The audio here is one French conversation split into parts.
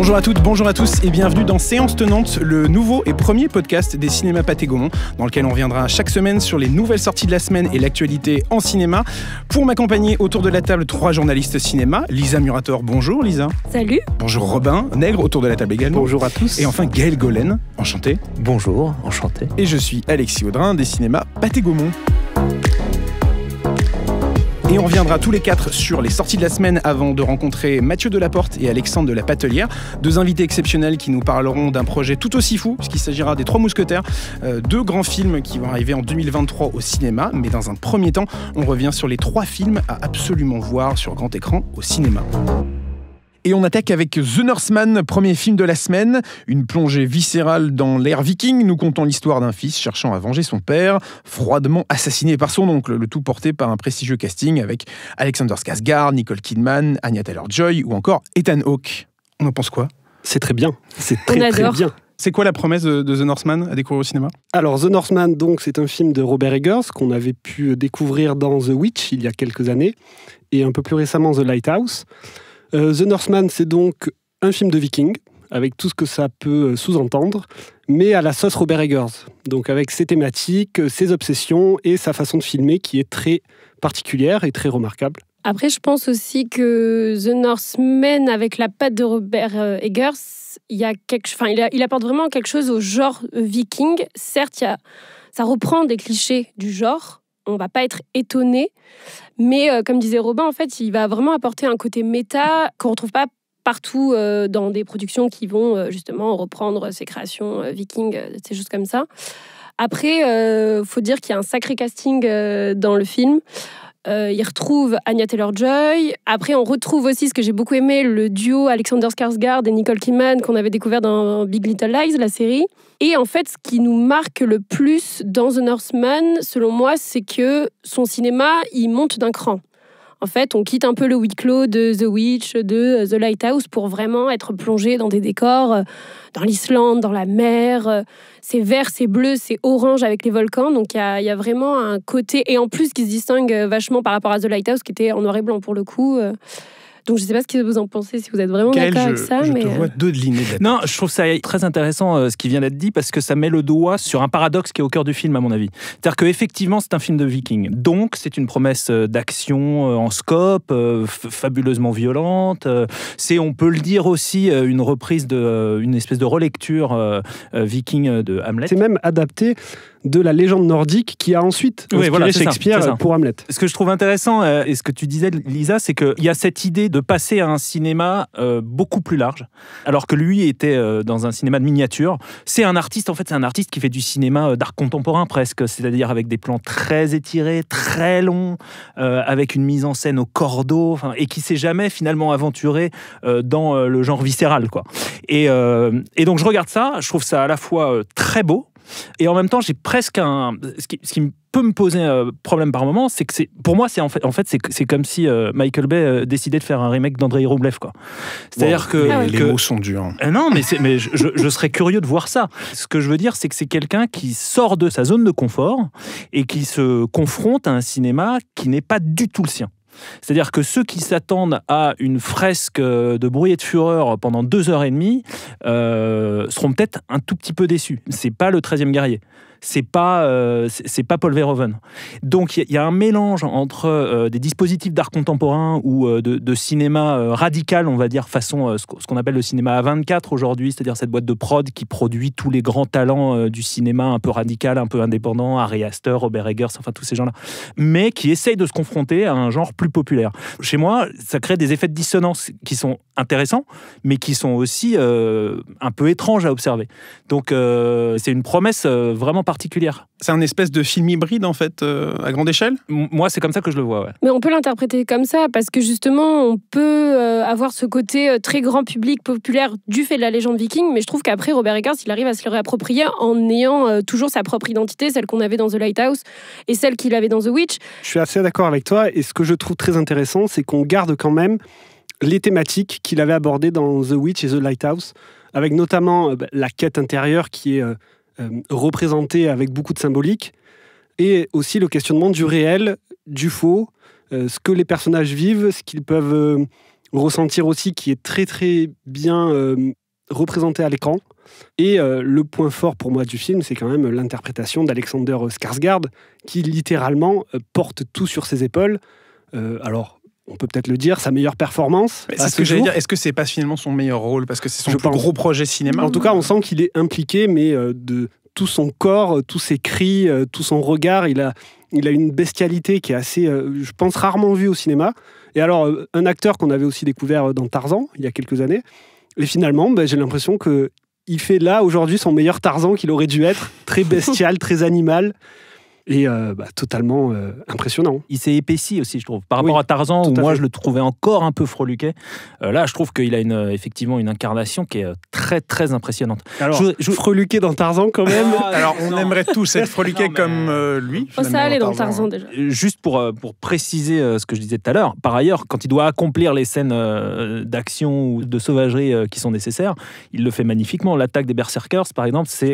Bonjour à toutes, bonjour à tous et bienvenue dans Séance Tenante, le nouveau et premier podcast des cinémas Pathé dans lequel on reviendra chaque semaine sur les nouvelles sorties de la semaine et l'actualité en cinéma. Pour m'accompagner autour de la table, trois journalistes cinéma. Lisa Murator, bonjour Lisa. Salut. Bonjour Robin, Nègre, autour de la table également. Bonjour à tous. Et enfin Gaël Golen, enchanté. Bonjour, enchanté. Et je suis Alexis Audrin des cinémas Pathé Gaumont. Et on reviendra tous les quatre sur les sorties de la semaine avant de rencontrer Mathieu Delaporte et Alexandre de la Patelière, deux invités exceptionnels qui nous parleront d'un projet tout aussi fou, puisqu'il s'agira des Trois Mousquetaires, euh, deux grands films qui vont arriver en 2023 au cinéma. Mais dans un premier temps, on revient sur les trois films à absolument voir sur grand écran au cinéma. Et on attaque avec The Northman, premier film de la semaine. Une plongée viscérale dans l'ère viking nous contant l'histoire d'un fils cherchant à venger son père, froidement assassiné par son oncle, le tout porté par un prestigieux casting avec Alexander Skarsgård, Nicole Kidman, Anya Taylor-Joy ou encore Ethan Hawke. On en pense quoi C'est très bien. C'est très très bien. C'est quoi la promesse de, The Northman à découvrir au cinéma Alors The Northman, donc, c'est un film de Robert Eggers qu'on avait pu découvrir dans The Witch il y a quelques années et un peu plus récemment The Lighthouse. Euh, The Northman, c'est donc un film de viking, avec tout ce que ça peut euh, sous-entendre, mais à la sauce Robert Eggers. Donc avec ses thématiques, euh, ses obsessions et sa façon de filmer qui est très particulière et très remarquable. Après, je pense aussi que The Northman, avec la patte de Robert Eggers, il, y il, apporte vraiment quelque chose au genre viking. Certes, ça reprend des clichés du genre, on va pas être étonné. Mais euh, comme disait Robin, en fait, il va vraiment apporter un côté méta qu'on retrouve pas partout euh, dans des productions qui vont euh, justement reprendre ces créations vikings, c'est choses comme ça. Après, faut dire qu'il y a un sacré casting dans le film. Euh, il retrouve Anya Taylor-Joy. Après, on retrouve aussi ce que j'ai beaucoup aimé, le duo Alexander Skarsgård et Nicole Kidman qu'on avait découvert dans Big Little Lies, la série. Et en fait, ce qui nous marque le plus dans The Northman, selon moi, c'est que son cinéma, il monte d'un cran en fait, on quitte un peu le huis clos de The Witch, de euh, The Lighthouse pour vraiment être plongé dans des décors, euh, dans l'Islande, dans la mer. Euh, c'est vert, c'est bleu, c'est orange avec les volcans. Donc il y, a, vraiment un côté, et en plus qui se distingue vachement par rapport à The Lighthouse qui était en noir et blanc pour le coup. Donc je ne sais pas ce que vous en pensez, si vous êtes vraiment d'accord avec ça. Je mais... Euh, deux de Non, je trouve ça très intéressant euh, ce qui vient d'être dit parce que ça met le doigt sur un paradoxe qui est au cœur du film à mon avis. C'est-à-dire qu'effectivement c'est un film de viking. Donc c'est une promesse euh, d'action en scope, fabuleusement violente. c'est, on peut le dire aussi, une reprise de, une espèce de relecture viking de Hamlet. C'est même adapté de la légende nordique qui a ensuite inspiré Shakespeare pour Hamlet. Ce que je trouve intéressant, euh, et ce que tu disais, Lisa, c'est qu'il y a cette idée de passer à un cinéma euh, beaucoup plus large, alors que lui était euh, dans un cinéma de miniature. C'est un artiste, en fait, c'est un artiste qui fait du cinéma d'art contemporain presque, c'est-à-dire avec des plans très étirés, très longs, avec une mise en scène au cordeau, et qui s'est jamais finalement aventuré dans le genre viscéral. Quoi. et donc je regarde ça, je trouve ça à la fois très beau, et en même temps, j'ai presque un. Ce qui, peut me poser un euh, problème par moment, c'est que c'est pour moi c'est en fait en fait c'est comme si euh, Michael Bay euh, décidait de faire un remake d'André Rublev quoi. C'est-à-dire que, les ah mots sont durs. non mais mais je, serais curieux de voir ça. Ce que je veux dire c'est que c'est quelqu'un qui sort de sa zone de confort et qui se confronte à un cinéma qui n'est pas du tout le sien. C'est-à-dire que ceux qui s'attendent à une fresque euh, de et de fureur pendant deux heures et demie euh, seront peut-être un tout petit peu déçus. C'est pas le 13e guerrier c'est pas euh, c'est pas Paul Verhoeven. Donc il y, a un mélange entre euh, des dispositifs d'art contemporain ou euh, de, cinéma radical, on va dire façon ce qu'on appelle le cinéma A24 aujourd'hui, c'est-à-dire cette boîte de prod qui produit tous les grands talents du cinéma un peu radical, un peu indépendant, Ari Aster, Robert Eggers, enfin tous ces gens-là, mais qui essaye de se confronter à un genre plus populaire. Chez moi, ça crée des effets de dissonance qui sont intéressants, mais qui sont aussi un peu étranges à observer. Donc c'est une promesse vraiment particulière. C'est un espèce de film hybride, en fait, euh, à grande échelle Moi, c'est comme ça que je le vois, Mais on peut l'interpréter comme ça, parce que justement, on peut euh, avoir ce côté euh, très grand public, populaire, du fait de la légende viking, mais je trouve qu'après, Robert Eggers, il arrive à se le réapproprier en ayant toujours sa propre identité, celle qu'on avait dans The Lighthouse et celle qu'il avait dans The Witch. Je suis assez d'accord avec toi, et ce que je trouve très intéressant, c'est qu'on garde quand même les thématiques qu'il avait abordées dans The Witch et The Lighthouse, avec notamment bah, la quête intérieure qui est euh, représenté avec beaucoup de symbolique, et aussi le questionnement du réel, du faux, euh, ce que les personnages vivent, ce qu'ils peuvent euh, ressentir aussi, qui est très très bien représenté à l'écran. Et le point fort pour moi du film, c'est quand même l'interprétation d'Alexander Skarsgård, qui littéralement porte tout sur ses épaules. alors, on peut peut-être le dire, sa meilleure performance. est ce, que Est-ce que c'est pas finalement son meilleur rôle Parce que c'est son plus gros projet cinéma. En tout cas, on sent qu'il est impliqué, mais euh, de tout son corps, euh, tous ses cris, euh, tout son regard. Il a, il a une bestialité qui est assez, je pense, rarement vue au cinéma. Et alors, un acteur qu'on avait aussi découvert dans Tarzan, il y a quelques années. Et finalement, ben, j'ai l'impression qu'il fait là aujourd'hui son meilleur Tarzan qu'il aurait dû être, très bestial, très animal et euh, bah, totalement euh, impressionnant. Il s'est épaissi aussi, je trouve. Par rapport à Tarzan, où moi je le trouvais encore un peu freluquet, euh, là je trouve qu'il a une, effectivement une incarnation qui est très très impressionnante. Alors, je, je... dans Tarzan quand même Alors on aimerait tous être froliqués comme lui. Oh, ça allait dans Tarzan, hein. déjà. Juste pour, pour préciser ce que je disais tout à l'heure, par ailleurs, quand il doit accomplir les scènes d'action ou de sauvagerie qui sont nécessaires, il le fait magnifiquement. L'attaque des Berserkers, par exemple, c'est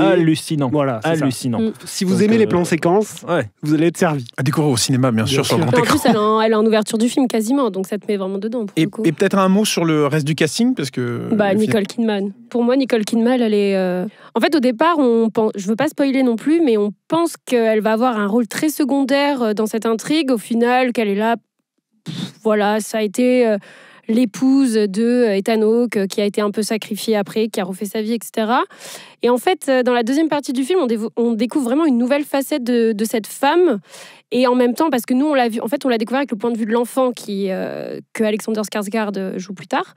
hallucinant. Voilà, hallucinant. Mm. Si vous aimez les euh, plans séquences, vous allez être servi. À découvrir au cinéma, bien, sûr, sur En plus, elle est, en, ouverture du film quasiment, donc ça te met vraiment dedans. Pour et, peut-être un mot sur le reste du casting, parce que. Bah, Nicole Kidman. Pour moi, Nicole Kidman, elle est. Euh, en fait, au départ, on pense... je veux pas spoiler non plus, mais on pense qu'elle va avoir un rôle très secondaire euh, dans cette intrigue. Au final, qu'elle est là. voilà, ça a été l'épouse de euh, Ethan euh, qui a été un peu sacrifiée après, qui a refait sa vie, etc. Et en fait, euh, dans la deuxième partie du film, on, découvre vraiment une nouvelle facette de, cette femme. Et en même temps, parce que nous, on l'a vu, en fait, on l'a découvert avec le point de vue de l'enfant qui que Alexander Skarsgård joue plus tard.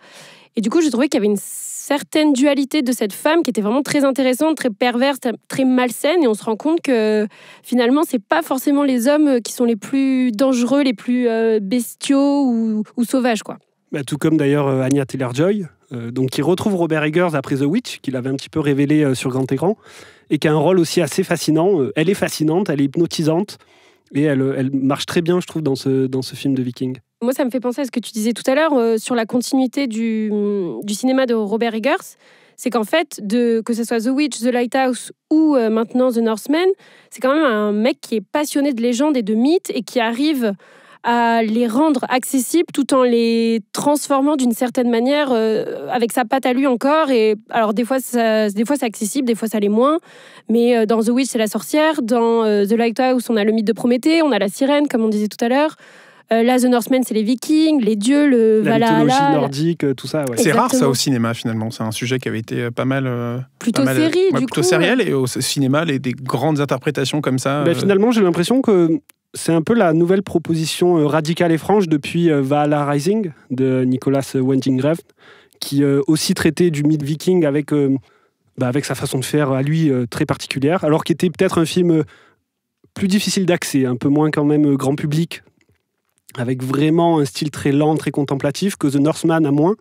Et du coup, j'ai trouvé qu'il y avait une certaine dualité de cette femme qui était vraiment très intéressante, très perverse, très malsaine. Et on se rend compte que finalement, c'est pas forcément les hommes qui sont les plus dangereux, les plus bestiaux ou, ou sauvages, quoi. Bah, tout comme d'ailleurs euh, Anya Taylor-Joy, euh, donc qui retrouve Robert Eggers après The Witch, qu'il avait un petit peu révélé euh, sur grand écran, et qui a un rôle aussi assez fascinant. elle est fascinante, elle est hypnotisante, et elle, marche très bien, je trouve, dans ce, dans ce film de Viking. Moi, ça me fait penser à ce que tu disais tout à l'heure sur la continuité du, du, cinéma de Robert Eggers. C'est qu'en fait, que ce soit The Witch, The Lighthouse ou maintenant The Northman, c'est quand même un mec qui est passionné de légendes et de mythes et qui arrive à les rendre accessibles tout en les transformant d'une certaine manière euh, avec sa patte à lui encore. Et alors des fois, des fois c'est accessible, des fois ça l'est moins. Mais euh, dans The Witch, c'est la sorcière. Dans The euh, The Lighthouse, on a le mythe de Prométhée, on a la sirène, comme on disait tout à l'heure. là, The Northman, c'est les Vikings, les dieux, le la mythologie nordique, tout ça. C'est rare ça au cinéma finalement. C'est un sujet qui avait été pas mal. plutôt pas mal, série, du plutôt coup, sériel et au cinéma, les, des grandes interprétations comme ça. Bah, finalement, j'ai l'impression que c'est un peu la nouvelle proposition euh, radicale et franche depuis euh, Valhalla Rising de Nicolas Winding qui euh, aussi traitait du mythe viking avec, bah, avec sa façon de faire à lui très particulière, alors qu'il était peut-être un film plus difficile d'accès, un peu moins quand même grand public, avec vraiment un style très lent, très contemplatif, que The Northman a moins.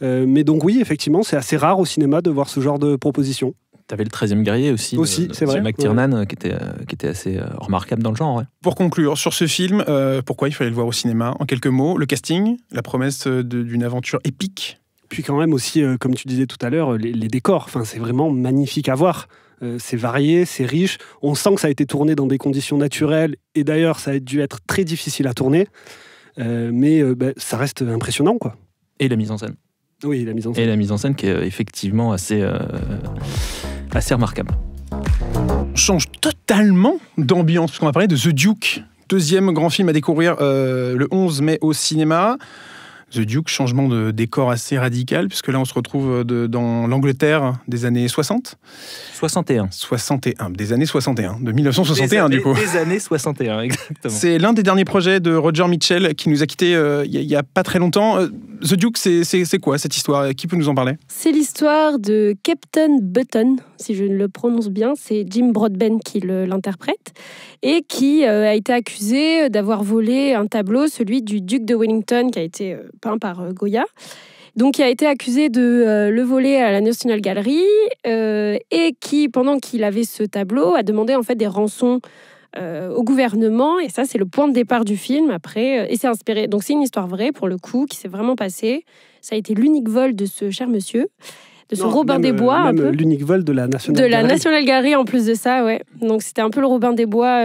mais donc oui, effectivement, c'est assez rare au cinéma de voir ce genre de proposition. T'avais le 13e guerrier aussi. Aussi, c'est vrai. McTiernan, euh, qui, était, euh, qui était assez euh, remarquable dans le genre. Pour conclure, sur ce film, pourquoi il fallait le voir au cinéma En quelques mots, le casting, la promesse d'une aventure épique. Puis quand même aussi, comme tu disais tout à l'heure, les, décors, enfin, c'est vraiment magnifique à voir. c'est varié, c'est riche. On sent que ça a été tourné dans des conditions naturelles. Et d'ailleurs, ça a dû être très difficile à tourner. mais bah, ça reste impressionnant, quoi. Et la mise en scène. Oui, la mise en scène. Et la mise en scène qui est effectivement assez assez remarquable. change totalement d'ambiance, puisqu'on va parler de The Duke, deuxième grand film à découvrir euh, le 11 mai au cinéma. The Duke, changement de décor assez radical, puisque là on se retrouve euh, dans l'Angleterre des années 60 61. 61, des années 61, de 1961 du coup. Des années 61, exactement. C'est l'un des derniers projets de Roger Mitchell qui nous a quittés euh, il n'y a, pas très longtemps. Euh, The Duke, c'est quoi cette histoire Qui peut nous en parler C'est l'histoire de Captain Button, si je le prononce bien, c'est Jim Broadbent qui l'interprète, et qui a été accusé d'avoir volé un tableau, celui du duc de Wellington, qui a été par euh, Goya. Donc, qui a été accusé de euh, le voler à la National Gallery euh, et qui, pendant qu'il avait ce tableau, a demandé en fait des rançons au gouvernement. Et ça, c'est le point de départ du film. Après, et c'est inspiré. Donc, c'est une histoire vraie pour le coup qui s'est vraiment passée. Ça a été l'unique vol de ce cher monsieur de ce Robin des Bois. un peu. L'unique vol de la National De la National Gallery en plus de ça, ouais. Donc c'était un peu le Robin des Bois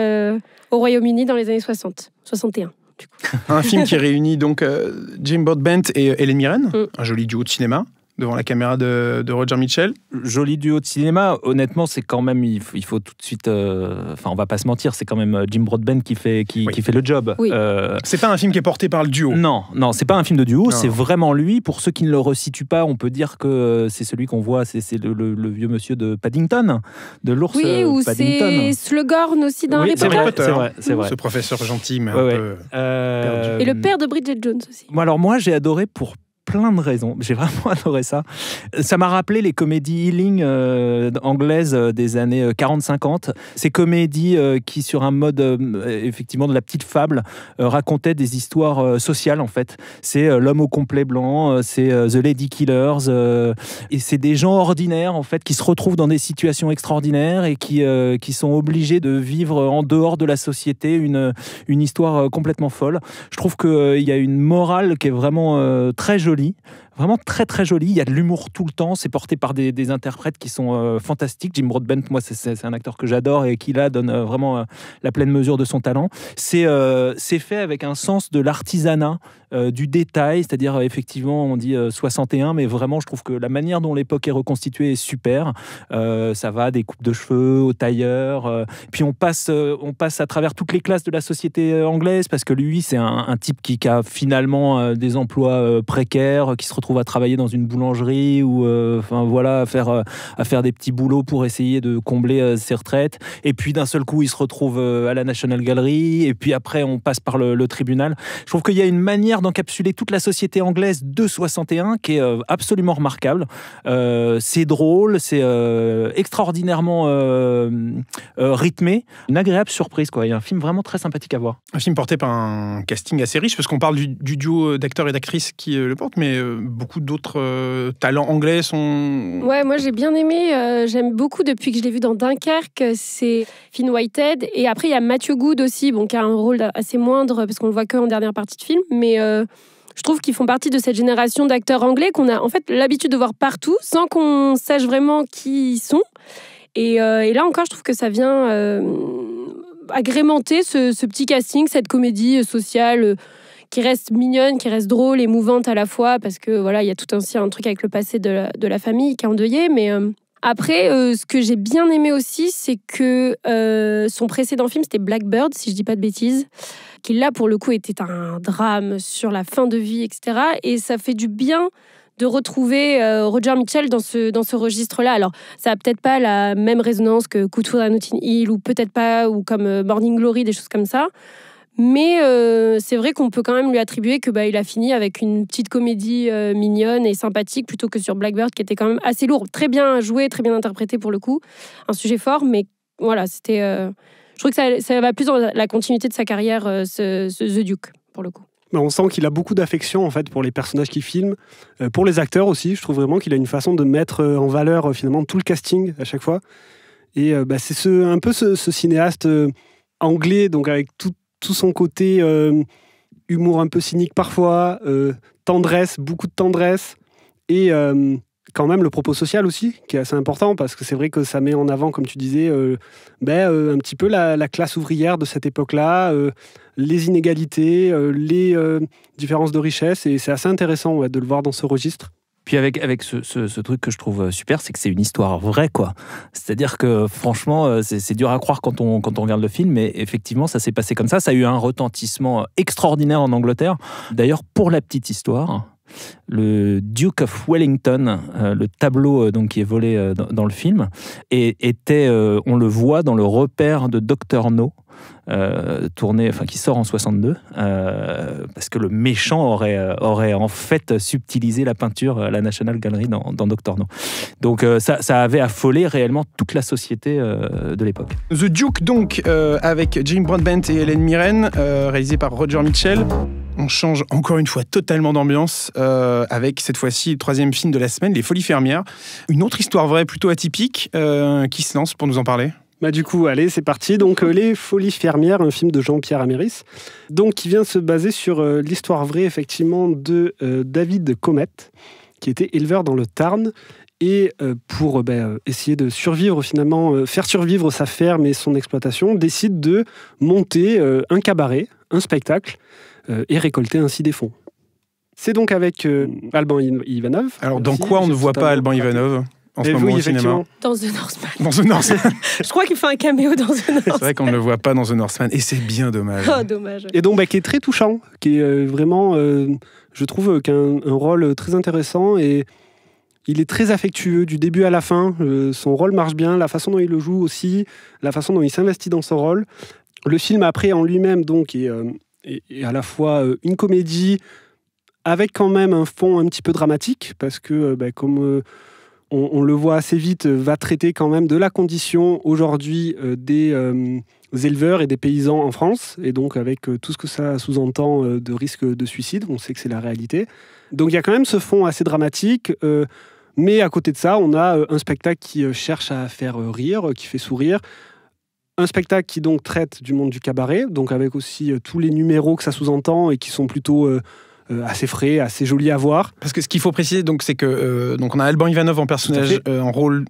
au Royaume-Uni dans les années 60, 61. un film qui réunit donc euh, Jim Broadbent et Hélène Mirren, mm. un joli duo de cinéma devant la caméra de, Roger Mitchell. Joli duo de cinéma. Honnêtement, c'est quand même, il faut, tout de suite. Euh, enfin, on va pas se mentir, c'est quand même euh, Jim Broadbent qui fait, qui, fait le job. Euh, c'est pas un film qui est porté par le duo. Non, non, c'est pas un film de duo. C'est vraiment lui. Pour ceux qui ne le resituent pas, on peut dire que c'est celui qu'on voit, c'est le, le, vieux monsieur de Paddington, de l'ours. Oui, ou c'est Slughorn aussi dans oui, C'est vrai, c'est vrai. Ce professeur gentil, mais un peu perdu. Et le père de Bridget Jones aussi. Moi, alors moi, j'ai adoré pour plein de raisons. J'ai vraiment adoré ça. Ça m'a rappelé les comédies healing euh, anglaises euh, des années 40-50. Euh, Ces comédies qui, sur un mode effectivement de la petite fable, racontaient des histoires sociales en fait. C'est l'homme au complet blanc, c'est The Lady Killers, et c'est des gens ordinaires en fait qui se retrouvent dans des situations extraordinaires et qui, qui sont obligés de vivre en dehors de la société une, une histoire complètement folle. Je trouve qu'il y a une morale qui est vraiment très jolie oui vraiment très très joli. Il y a de l'humour tout le temps. C'est porté par des, interprètes qui sont euh, fantastiques. Jim Broadbent, moi, c'est un acteur que j'adore et qui là donne euh, vraiment euh, la pleine mesure de son talent. C'est c'est fait avec un sens de l'artisanat, du détail, c'est-à-dire effectivement, on dit 61, mais vraiment, je trouve que la manière dont l'époque est reconstituée est super. ça va des coupes de cheveux au tailleur. puis on passe, on passe à travers toutes les classes de la société anglaise parce que lui, c'est un, type qui, qui, a finalement des emplois précaires, qui se retrouve va à travailler dans une boulangerie ou euh, enfin voilà à faire euh, à faire des petits boulots pour essayer de combler euh, ses retraites. Et puis d'un seul coup, il se retrouve à la National Gallery. Et puis après, on passe par le, tribunal. Je trouve qu'il y a une manière d'encapsuler toute la société anglaise de 61 qui est absolument remarquable. c'est drôle, c'est extraordinairement rythmé, une agréable surprise. Quoi. Il y a un film vraiment très sympathique à voir. Un film porté par un casting assez riche, parce qu'on parle du, duo d'acteurs et d'actrices qui le porte, mais beaucoup d'autres euh, talents anglais sont. Ouais, moi j'ai bien aimé. Euh, j'aime beaucoup depuis que je l'ai vu dans Dunkerque. Euh, c'est Finn Whitehead. Et après, il y a Matthew Good aussi, bon, qui a un rôle assez moindre parce qu'on le voit que en dernière partie de film. Mais je trouve qu'ils font partie de cette génération d'acteurs anglais qu'on a en fait l'habitude de voir partout sans qu'on sache vraiment qui ils sont. Et, là encore, je trouve que ça vient agrémenter ce, ce, petit casting, cette comédie sociale qui reste mignonne, qui reste drôle, émouvante à la fois, parce que voilà, il y a tout ainsi un truc avec le passé de la, famille qui est endeuillé, mais. Euh, après, euh, ce que j'ai bien aimé aussi, c'est que euh, son précédent film, c'était Blackbird, si je dis pas de bêtises, qui là, pour le coup, était un drame sur la fin de vie, etc. Et ça fait du bien de retrouver Roger Mitchell dans ce, dans ce registre-là. Alors, ça n'a peut-être pas la même résonance que Couture à Notting Hill, ou peut-être pas, ou comme Morning Glory, des choses comme ça. Mais euh, c'est vrai qu'on peut quand même lui attribuer que bah, il a fini avec une petite comédie euh, mignonne et sympathique plutôt que sur Blackbird qui était quand même assez lourd, très bien joué, très bien interprété pour le coup, un sujet fort, mais voilà, c'était. Euh, je trouve que ça, va plus dans la continuité de sa carrière, ce, The Duke pour le coup. Mais on sent qu'il a beaucoup d'affection en fait pour les personnages qu'il filme, pour les acteurs aussi. Je trouve vraiment qu'il a une façon de mettre en valeur finalement tout le casting à chaque fois. Et bah, c'est ce, un peu ce, ce cinéaste anglais, donc avec tout, tout son côté euh, humour un peu cynique parfois, euh, tendresse, beaucoup de tendresse, et euh, quand même le propos social aussi, qui est assez important, parce que c'est vrai que ça met en avant, comme tu disais, ben, un petit peu la, classe ouvrière de cette époque-là, les inégalités, les différences de richesse, et c'est assez intéressant de le voir dans ce registre. Puis avec, ce, ce, truc que je trouve euh, super, c'est que c'est une histoire vraie, quoi. C'est-à-dire que franchement, euh, c'est dur à croire quand on, quand on regarde le film, mais effectivement, ça s'est passé comme ça. Ça a eu un retentissement euh, extraordinaire en Angleterre. D'ailleurs, pour la petite histoire, le Duke of Wellington, euh, le tableau euh, donc, qui est volé euh, dans, le film, était, on le voit dans le repère de Dr No. tourné, enfin qui sort en 62, parce que le méchant aurait, aurait en fait subtilisé la peinture à la National Gallery dans, dans Doctor No. Donc ça, ça, avait affolé réellement toute la société de l'époque. The Duke donc, avec Jim Broadbent et Hélène Mirren, réalisé par Roger Mitchell on change encore une fois totalement d'ambiance euh, avec cette fois-ci le troisième film de la semaine, Les Folies Fermières. Une autre histoire vraie plutôt atypique euh, qui se lance pour nous en parler. Bah du coup, allez, c'est parti. Donc, euh, Les Folies Fermières, un film de Jean-Pierre Améris, donc qui vient se baser sur l'histoire vraie, effectivement, de David Comet, qui était éleveur dans le Tarn et pour ben, essayer de survivre finalement, faire survivre sa ferme et son exploitation, décide de monter un cabaret, un spectacle, euh, et récolter ainsi des fonds. C'est donc avec euh, hmm. Alban Ivanov. Alors, dans quoi on ne voit pas Alban Ivanov en eh ce moment au cinéma. Dans The Northman. Dans The Northman. je crois qu'il fait un caméo dans The Northman. C'est vrai qu'on ne le voit pas dans The Northman et c'est bien dommage. Oh, dommage. Et donc, bah, qui est très touchant, qui est euh, vraiment, je trouve, qu'un un rôle très intéressant et il est très affectueux du début à la fin. son rôle marche bien, la façon dont il le joue aussi, la façon dont il s'investit dans son rôle. Le film après en lui-même donc est et à la fois euh, une comédie avec quand même un fond un petit peu dramatique, parce que euh, bah, comme euh, on, le voit assez vite, va traiter quand même de la condition aujourd'hui des éleveurs et des paysans en France, et donc avec tout ce que ça sous-entend de risque de suicide, on sait que c'est la réalité. Donc il y a quand même ce fond assez dramatique, mais à côté de ça, on a un spectacle qui cherche à faire rire, qui fait sourire, un spectacle qui donc traite du monde du cabaret, donc avec aussi euh, tous les numéros que ça sous-entend et qui sont plutôt euh, euh, assez frais, assez joli à voir. Parce que ce qu'il faut préciser, donc, c'est que euh, donc on a Alban Ivanov en personnage, euh, en rôle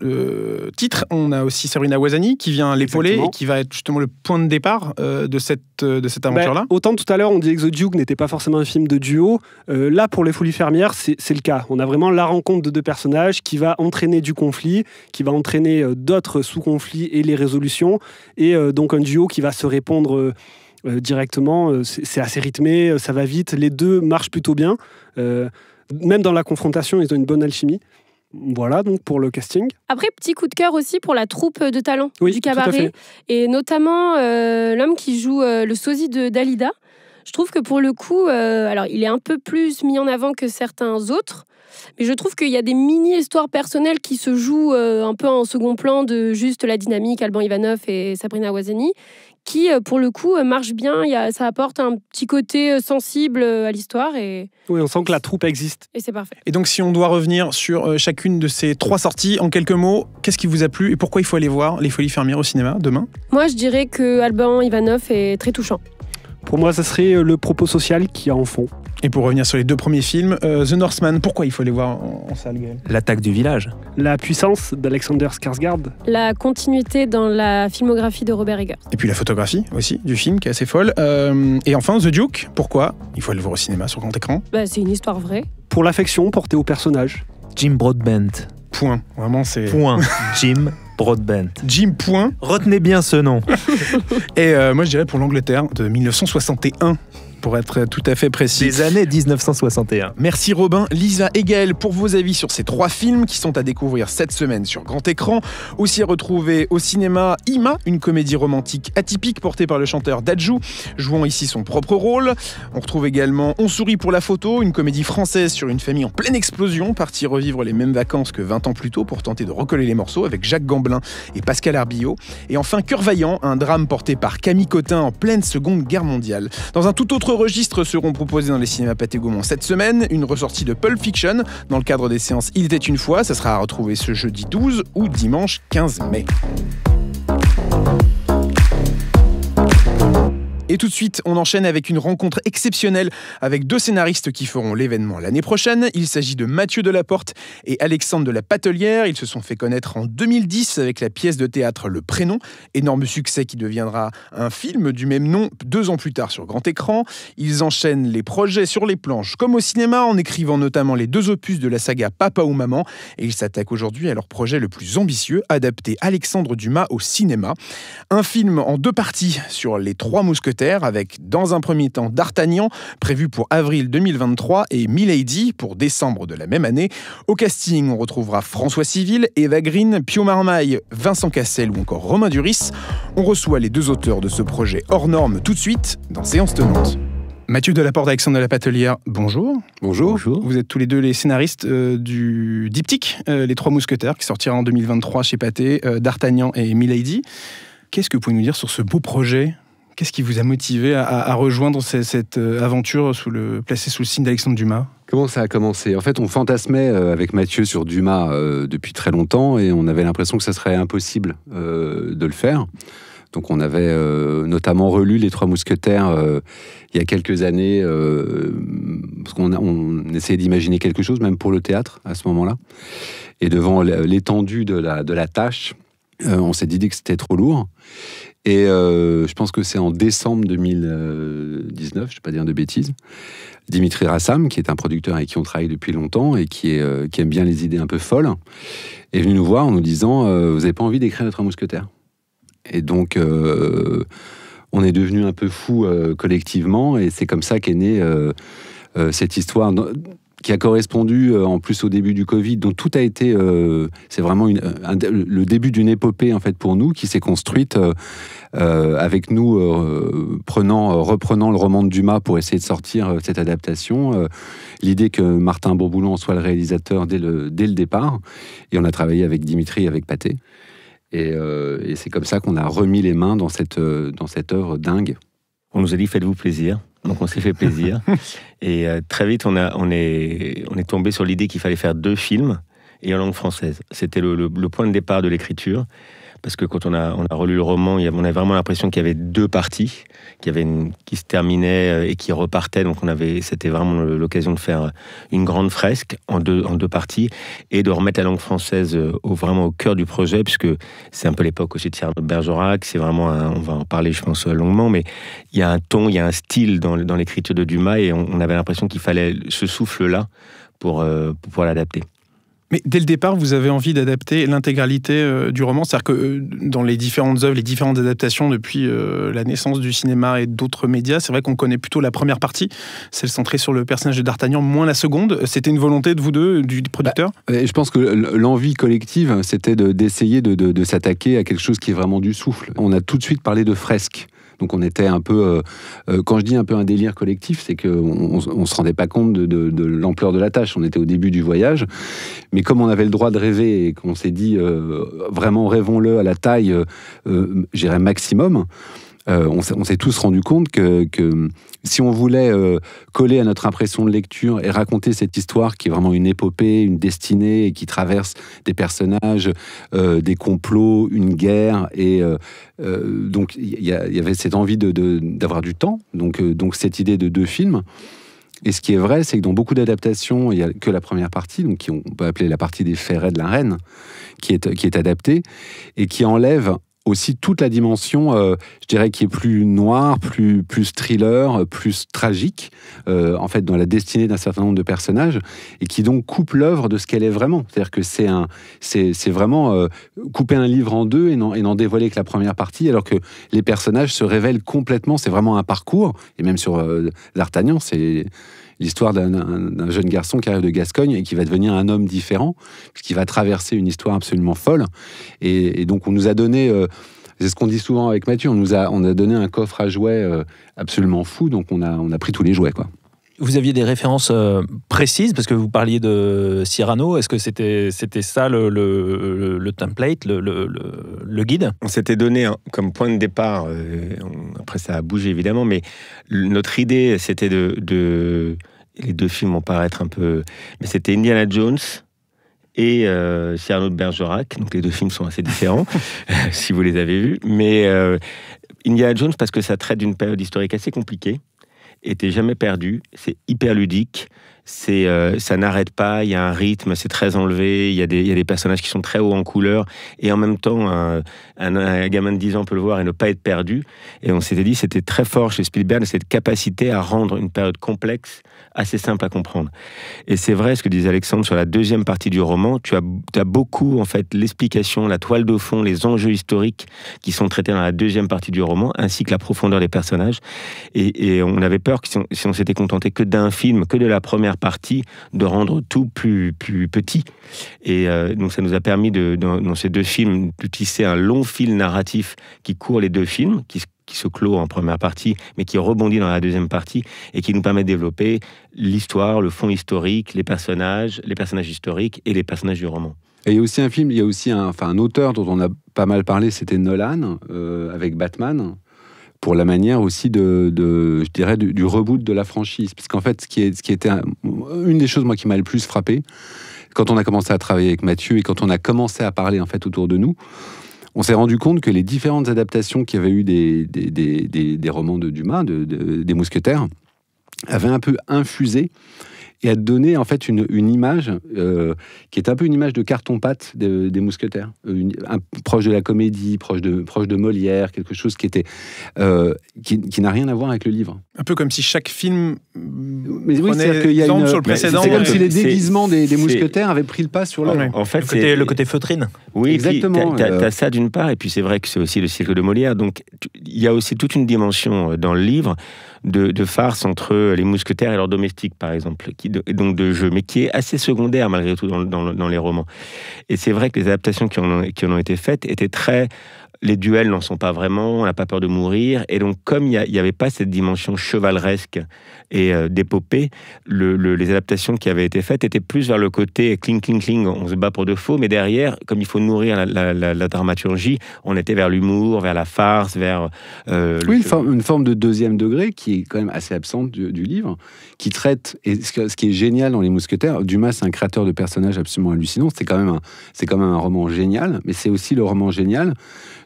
titre. On a aussi Sabrina Wazani qui vient l'épauler et qui va être justement le point de départ de cette de cette bah, aventure-là. autant tout à l'heure on dit que The Duke n'était pas forcément un film de duo. là, pour les Folies Fermières, c'est le cas. On a vraiment la rencontre de deux personnages qui va entraîner du conflit, qui va entraîner d'autres sous-conflits et les résolutions, et donc un duo qui va se répondre euh, directement. Euh, c'est assez rythmé, euh, ça va vite. Les deux marchent plutôt bien. même dans la confrontation, ils ont une bonne alchimie. Voilà donc pour le casting. Après, petit coup de cœur aussi pour la troupe de talent du cabaret. Et notamment l'homme qui joue le sosie de Dalida. Je trouve que pour le coup, alors il est un peu plus mis en avant que certains autres. Mais je trouve qu'il y a des mini-histoires personnelles qui se jouent un peu en second plan de juste la dynamique, Alban Ivanov et Sabrina Wazeni qui, euh, pour le coup, euh, marche bien. ça apporte un petit côté euh, sensible à l'histoire. Et... Oui, on sent que la troupe existe. Et c'est parfait. Et donc, si on doit revenir sur chacune de ces trois sorties, en quelques mots, qu'est-ce qui vous a plu et pourquoi il faut aller voir Les Folies Fermières au cinéma demain Moi, je dirais que Alban Ivanov est très touchant. Pour moi, ça serait le propos social qui a en fond. Et pour revenir sur les deux premiers films, euh, The Northman, pourquoi il faut les voir en, salle L'attaque du village. La puissance d'Alexander Skarsgård. La continuité dans la filmographie de Robert Eggers. Et puis la photographie aussi du film qui est assez folle. Euh, et enfin The Duke, pourquoi Il faut le voir au cinéma sur grand écran. Bah, c'est une histoire vraie. Pour l'affection portée au personnage. Jim Broadbent. Point. Vraiment, c'est. Point. Jim Broadbent. Jim Point. Retenez bien ce nom. et euh, moi, je dirais pour l'Angleterre de 1961 pour être tout à fait précis. Les années 1961. Merci Robin, Lisa et Gaël pour vos avis sur ces trois films qui sont à découvrir cette semaine sur grand écran. Aussi retrouver au cinéma Ima, une comédie romantique atypique portée par le chanteur Dadjou, jouant ici son propre rôle. On retrouve également On sourit pour la photo, une comédie française sur une famille en pleine explosion, partie revivre les mêmes vacances que 20 ans plus tôt pour tenter de recoller les morceaux avec Jacques Gamblin et Pascal Arbillot. Et enfin Cœur vaillant, un drame porté par Camille Cotin en pleine Seconde Guerre mondiale. Dans un tout autre registres seront proposés dans les cinémas Pathé Gaumont cette semaine. Une ressortie de Pulp Fiction dans le cadre des séances Il était une fois. Ça sera à retrouver ce jeudi 12 ou dimanche 15 mai. Et tout de suite, on enchaîne avec une rencontre exceptionnelle avec deux scénaristes qui feront l'événement l'année prochaine. Il s'agit de Mathieu Delaporte et Alexandre de la Patelière. Ils se sont fait connaître en 2010 avec la pièce de théâtre Le Prénom, énorme succès qui deviendra un film du même nom deux ans plus tard sur grand écran. Ils enchaînent les projets sur les planches comme au cinéma en écrivant notamment les deux opus de la saga Papa ou Maman et ils s'attaquent aujourd'hui à leur projet le plus ambitieux, adapter Alexandre Dumas au cinéma. Un film en deux parties sur les trois mousquetaires avec, dans un premier temps, D'Artagnan, prévu pour avril 2023, et Milady pour décembre de la même année. Au casting, on retrouvera François Civil, Eva Green, Pio Marmaille, Vincent Cassel ou encore Romain Duris. On reçoit les deux auteurs de ce projet hors norme tout de suite dans Séance Tenante. Mathieu Delaporte, Alexandre de la Patelière, bonjour. Bonjour. Vous êtes tous les deux les scénaristes euh, du diptyque euh, Les Trois Mousquetaires, qui sortira en 2023 chez Pathé, euh, D'Artagnan et Milady. Qu'est-ce que vous pouvez nous dire sur ce beau projet Qu'est-ce qui vous a motivé à, rejoindre cette, euh, aventure sous le, placée sous le signe d'Alexandre Dumas Comment ça a commencé En fait, on fantasmait euh, avec Mathieu sur Dumas euh, depuis très longtemps et on avait l'impression que ça serait impossible de le faire. Donc on avait notamment relu Les Trois Mousquetaires il y a quelques années, parce qu'on on essayait d'imaginer quelque chose, même pour le théâtre, à ce moment-là. Et devant l'étendue de la, de la tâche, on s'est dit que c'était trop lourd. Et euh, je pense que c'est en décembre 2019, euh, je ne vais pas dire de bêtises, Dimitri Rassam, qui est un producteur avec qui on travaille depuis longtemps et qui, est, euh, qui aime bien les idées un peu folles, est venu nous voir en nous disant Vous n'avez pas envie d'écrire notre mousquetaire Et donc, on est devenu un peu fous collectivement et c'est comme ça qu'est née cette histoire qui a correspondu euh, en plus au début du Covid, dont tout a été, euh, c'est vraiment une, le début d'une épopée en fait pour nous qui s'est construite euh, avec nous prenant, reprenant le roman de Dumas pour essayer de sortir cette adaptation. L'idée que Martin Bourboulon soit le réalisateur dès le, dès le départ, et on a travaillé avec Dimitri, avec Pathé, et, et c'est comme ça qu'on a remis les mains dans cette, dans cette œuvre dingue. On nous a dit faites-vous plaisir. Donc on s'est fait plaisir. et euh, très vite, on, est, tombé sur l'idée qu'il fallait faire deux films et en langue française. C'était le, point de départ de l'écriture parce que quand on a, on a relu le roman, on avait vraiment l'impression qu'il y avait deux parties, qui, avait une, qui se terminaient euh, et qui repartaient. Donc on avait, c'était vraiment l'occasion de faire euh, une grande fresque en deux, en deux parties et de remettre la langue française euh, au, vraiment au cœur du projet, puisque c'est un peu l'époque aussi de Cyrano Bergerac. C'est vraiment, on va en parler, je pense, longuement, mais il y a un ton, il y a un style dans, l'écriture de Dumas et on, on avait l'impression qu'il fallait ce souffle-là pour, pour l'adapter. Mais dès le départ, vous avez envie d'adapter l'intégralité euh, du roman, c'est-à-dire que euh, dans les différentes œuvres, les différentes adaptations depuis euh, la naissance du cinéma et d'autres médias, c'est vrai qu'on connaît plutôt la première partie, celle centrée sur le personnage de D'Artagnan, moins la seconde. C'était une volonté de vous deux, du producteur bah, Je pense que l'envie collective, c'était d'essayer de, s'attaquer à quelque chose qui est vraiment du souffle. On a tout de suite parlé de fresques. Donc on était un peu, euh, euh, quand je dis un peu un délire collectif, c'est qu'on on, se rendait pas compte de, l'ampleur de la tâche. On était au début du voyage, mais comme on avait le droit de rêver et qu'on s'est dit euh, vraiment rêvons-le à la taille, j'irais maximum. Euh, on, s'est tous rendu compte que, hum, si on voulait euh, coller à notre impression de lecture et raconter cette histoire qui est vraiment une épopée, une destinée, et qui traverse des personnages, euh, des complots, une guerre, et donc il y, avait cette envie d'avoir du temps, donc, cette idée de deux films. Et ce qui est vrai, c'est que dans beaucoup d'adaptations, il n'y a que la première partie, donc qui on peut appeler la partie des ferrets de la reine, qui est adaptée, et qui enlève aussi toute la dimension, euh, je dirais, qui est plus noire, plus, plus thriller, plus tragique, euh, en fait, dans la destinée d'un certain nombre de personnages, et qui donc coupe l'œuvre de ce qu'elle est vraiment. C'est-à-dire que c'est un, c'est, vraiment euh, couper un livre en deux et n'en, dévoiler que la première partie, alors que les personnages se révèlent complètement. C'est vraiment un parcours, et même sur D'Artagnan, c'est l'histoire d'un jeune garçon qui arrive de Gascogne et qui va devenir un homme différent, puisqu'il va traverser une histoire absolument folle. Et, donc, on nous a donné. Euh, c'est ce qu'on dit souvent avec Mathieu, on nous a, on a donné un coffre à jouets euh, absolument fou, donc on a, on a pris tous les jouets. quoi. Vous aviez des références euh, précises parce que vous parliez de Cyrano. Est-ce que c'était c'était ça le, template, le, guide On s'était donné hein, comme point de départ. Euh, après, ça a bougé évidemment, mais notre idée c'était de, les deux films vont paraître un peu, mais c'était Indiana Jones et euh, Cyrano de Bergerac. Donc les deux films sont assez différents, si vous les avez vus. Mais Indiana Jones, parce que ça traite d'une période historique assez compliquée, était jamais perdu. C'est hyper ludique c'est euh, ça n'arrête pas, il y a un rythme, c'est très enlevé, il y, a des, y, a des personnages qui sont très hauts en couleur, et en même temps, un, un, gamin de 10 ans peut le voir et ne pas être perdu. Et on s'était dit, c'était très fort chez Spielberg, cette capacité à rendre une période complexe assez simple à comprendre. Et c'est vrai ce que disait Alexandre sur la deuxième partie du roman, tu as, as beaucoup, en fait, l'explication, la toile de fond, les enjeux historiques qui sont traités dans la deuxième partie du roman, ainsi que la profondeur des personnages. Et, et on avait peur que si on, si on s'était contenté que d'un film, que de la première partie de rendre tout plus, plus petit. Et euh, donc ça nous a permis, de, dans, ces deux films, de tisser un long fil narratif qui court les deux films, qui, qui se clôt en première partie, mais qui rebondit dans la deuxième partie, et qui nous permet de développer l'histoire, le fond historique, les personnages, les personnages historiques et les personnages du roman. Et il y a aussi un film, il y a aussi un, enfin, un auteur dont on a pas mal parlé, c'était Nolan, euh, avec Batman pour la manière aussi de, je dirais, du, reboot de la franchise. Puisqu'en fait, ce qui, est, ce qui était une des choses, moi, qui m'a le plus frappé, quand on a commencé à travailler avec Mathieu et quand on a commencé à parler, en fait, autour de nous, on s'est rendu compte que les différentes adaptations qu'il y avait eu des, des, romans de Dumas, des Mousquetaires, avaient un peu infusé et à donner en fait une, image euh, qui est un peu une image de carton-pâte des mousquetaires, euh, proche de la comédie, proche de, Molière, quelque chose qui était euh, qui, n'a rien à voir avec le livre. Un peu comme si chaque film mais oui, sur le précédent. C'est comme si les déguisements des, mousquetaires avaient pris le pas sur En le côté, le côté feutrine. Oui, exactement. Tu as, ça d'une part, et puis c'est vrai que c'est aussi le cycle de Molière. Donc il y a aussi toute une dimension dans le livre de, farce entre les mousquetaires et leurs domestiques, par exemple, qui donc de jeu, mais qui est assez secondaire malgré tout dans, dans, les romans. Et c'est vrai que les adaptations qui ont, qui en ont été faites étaient très les duels n'en sont pas vraiment, on n'a pas peur de mourir. Et donc, comme il n'y avait pas cette dimension chevaleresque et euh, d'épopée, les adaptations qui avaient été faites étaient plus vers le côté cling, cling, cling, on se bat pour de faux. Mais derrière, comme il faut nourrir la, dramaturgie, on était vers l'humour, vers la farce, vers. Euh, oui, une forme, de deuxième degré qui est quand même assez absente du livre qui traite, et ce, qui est génial dans Les Mousquetaires, Dumas, c'est un créateur de personnages absolument hallucinant. C'est quand, même un, c'est quand même un roman génial, mais c'est aussi le roman génial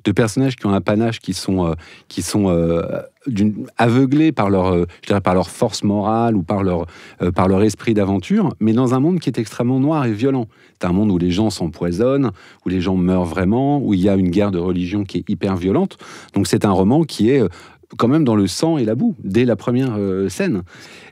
de personnages qui ont un panache, qui sont, euh, qui sont euh, d'une aveuglés par leur, euh, je dirais, par leur force morale ou par leur, par leur esprit d'aventure, mais dans un monde qui est extrêmement noir et violent. C'est un monde où les gens s'empoisonnent, où les gens meurent vraiment, où il y a une guerre de religion qui est hyper violente. Donc c'est un roman qui est quand même dans le sang et la boue dès la première euh, scène.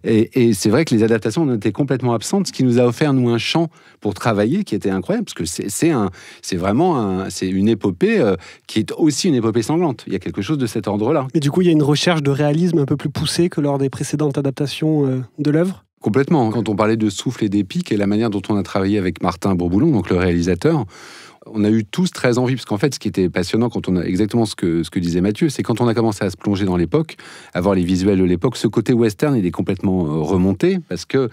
Et, c'est vrai que les adaptations ont été complètement absentes, ce qui nous a offert nous un champ pour travailler qui était incroyable parce que c'est un, c'est vraiment c'est une épopée euh, qui est aussi une épopée sanglante. Il y a quelque chose de cet ordre-là. Mais du coup, il y a une recherche de réalisme un peu plus poussée que lors des précédentes adaptations euh, de l'œuvre. Complètement. Quand on parlait de souffle et d'épique et la manière dont on a travaillé avec Martin Bourboulon, donc le réalisateur, on a eu tous très envie, parce qu'en fait, ce qui était passionnant quand on a exactement ce que, ce que disait Mathieu, c'est quand on a commencé à se plonger dans l'époque, à voir les visuels de l'époque, ce côté western, il est complètement euh, remonté, parce que,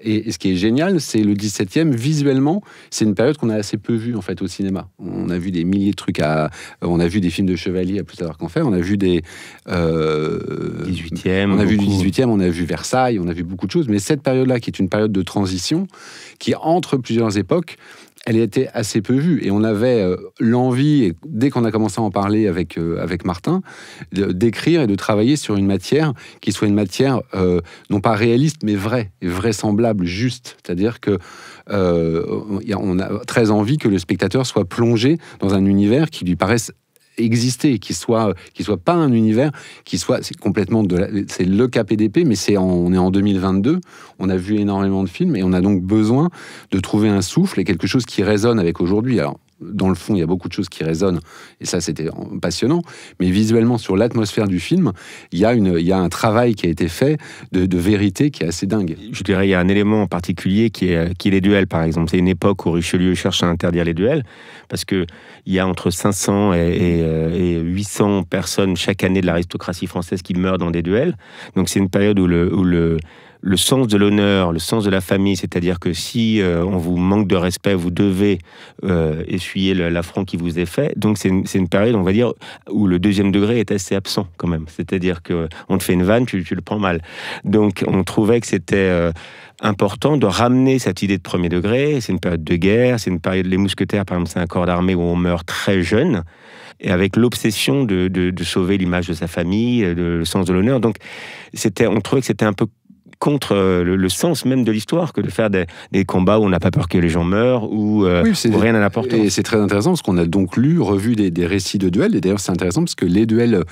et, ce qui est génial, c'est le 17e, visuellement, c'est une période qu'on a assez peu vue, en fait, au cinéma. On a vu des milliers de trucs à. On a vu des films de chevaliers à plus tard qu'en fait, on a vu des. 18e. Euh, on a vu du 18e, on a vu Versailles, on a vu beaucoup de choses, mais cette période-là, qui est une période de transition, qui entre plusieurs époques, elle était assez peu vue. Et on avait euh, l'envie, dès qu'on a commencé à en parler avec, euh, avec Martin, d'écrire et de travailler sur une matière qui soit une matière euh, non pas réaliste, mais vraie, vraisemblable, juste. C'est-à-dire que on a très envie que le spectateur soit plongé dans un univers qui lui paraisse exister, qui soit, soit pas un univers, qui soit complètement de, c'est le KPDP, mais c'est on est en 2022, on a vu énormément de films et on a donc besoin de trouver un souffle et quelque chose qui résonne avec aujourd'hui. Alors dans le fond, il y a beaucoup de choses qui résonnent, et ça c'était passionnant, mais visuellement sur l'atmosphère du film, il y, a une, il y a un travail qui a été fait de, vérité qui est assez dingue. Je dirais, il y a un élément en particulier qui est, qui les duels, par exemple. C'est une époque où Richelieu cherche à interdire les duels, parce qu'il y a entre 500 et, 800 euh, personnes chaque année de l'aristocratie française qui meurent dans des duels. Donc c'est une période où Où le le sens de l'honneur, le sens de la famille, c'est-à-dire que si euh, on vous manque de respect, vous devez euh, essuyer l'affront qui vous est fait. Donc c'est une, une, période, on va dire, où le deuxième degré est assez absent quand même. C'est-à-dire que on te fait une vanne, tu, le prends mal. Donc on trouvait que c'était euh, important de ramener cette idée de premier degré. C'est une période de guerre, c'est une période les mousquetaires, par exemple, c'est un corps d'armée où on meurt très jeune et avec l'obsession de, de, sauver l'image de sa famille, le sens de l'honneur. Donc c'était, on trouvait que c'était un peu contre euh, le, sens même de l'histoire que de faire des, combats où on n'a pas peur que les gens meurent ou euh, rien à n'importe Et c'est très intéressant parce qu'on a donc lu, revu des, récits de duels. Et d'ailleurs, c'est intéressant parce que les duels euh,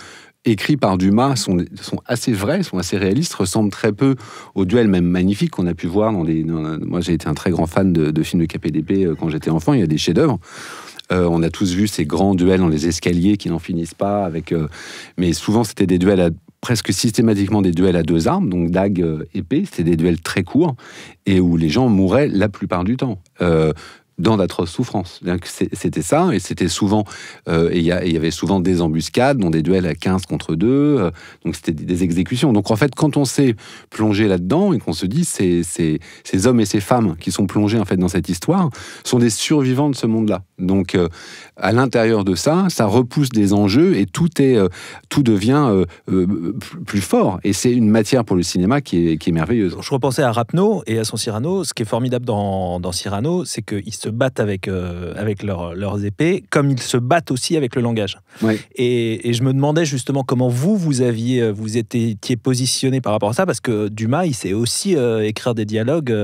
écrits par Dumas sont, sont assez vrais, sont assez réalistes, ressemblent très peu aux duels même magnifiques qu'on a pu voir dans des... moi, j'ai été un très grand fan de, films de KPDP quand j'étais enfant, il y a des chefs-d'œuvre. on a tous vu ces grands duels dans les escaliers qui n'en finissent pas, avec, mais souvent c'était des duels à presque systématiquement des duels à deux armes, donc dague, euh, épée, c'était des duels très courts et où les gens mouraient la plupart du temps. Euh, dans d'atroces souffrances. C'était ça, et c'était souvent, euh, il y, avait souvent des embuscades, dont des duels à 15 contre 2, euh, donc c'était des exécutions. Donc en fait, quand on s'est plongé là-dedans et qu'on se dit, ces, ces, hommes et ces femmes qui sont plongés en fait dans cette histoire sont des survivants de ce monde-là. Donc euh, à l'intérieur de ça, ça repousse des enjeux et tout est, tout devient plus fort. Et c'est une matière pour le cinéma qui est, merveilleuse. Je repensais à Rapno et à son Cyrano. Ce qui est formidable dans, dans Cyrano, c'est qu'il se battent avec, euh, avec leurs épées, comme ils se battent aussi avec le langage. Et, je me demandais justement comment vous, vous aviez, euh, vous étiez positionné par rapport à ça, parce que Dumas, il sait aussi euh, écrire des dialogues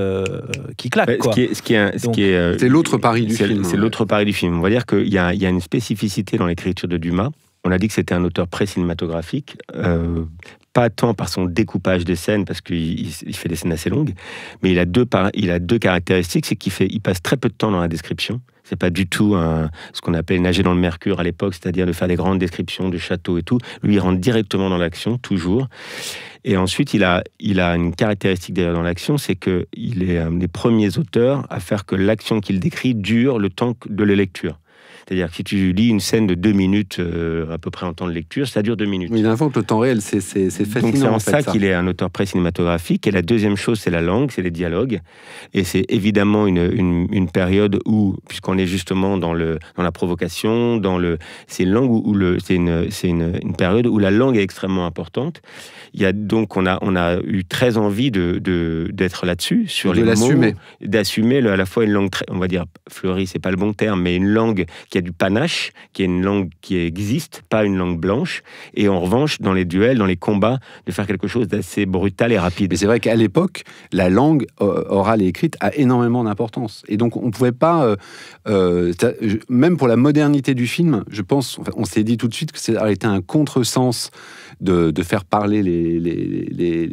qui claquent. Quoi. qui c'est l'autre pari du film. C'est l'autre pari du film. On va dire qu'il y y a une spécificité dans l'écriture de Dumas on a dit que c'était un auteur pré-cinématographique, euh, pas tant par son découpage des scènes, parce qu'il fait des scènes assez longues, mais il a deux, il a deux caractéristiques, c'est qu'il fait, il passe très peu de temps dans la description. C'est pas du tout ce qu'on appelait nager dans le mercure à l'époque, c'est-à-dire de faire des grandes descriptions du château et tout. Lui, il rentre directement dans l'action, toujours. Et ensuite, il a, il a une caractéristique derrière dans l'action, c'est qu'il est un des premiers auteurs à faire que l'action qu'il décrit dure le temps de la lecture. C'est-à-dire que si tu lis une scène de deux minutes euh, à peu près en temps de lecture, ça dure deux minutes. Mais il invente le temps réel, c'est fascinant. c'est en, ça, qu'il est un auteur pré-cinématographique. Et la deuxième chose, c'est la langue, c'est les dialogues. Et c'est évidemment une, une, période où, puisqu'on est justement dans, le, dans la provocation, dans le, c'est langue où, le, c'est une, une, période où la langue est extrêmement importante. Il y a donc on a, on a eu très envie de, d'être là-dessus, sur les mots, d'assumer à la fois une langue, très, on va dire fleurie, c'est pas le bon terme, mais une langue qui a du panache, qui est une langue qui existe, pas une langue blanche. Et en revanche, dans les duels, dans les combats, de faire quelque chose d'assez brutal et rapide. Mais c'est vrai qu'à l'époque, la langue euh, orale et écrite a énormément d'importance. Et donc, on ne pouvait pas. Euh, euh, même pour la modernité du film, je pense, on s'est dit tout de suite que ça été un contresens de, de faire parler les,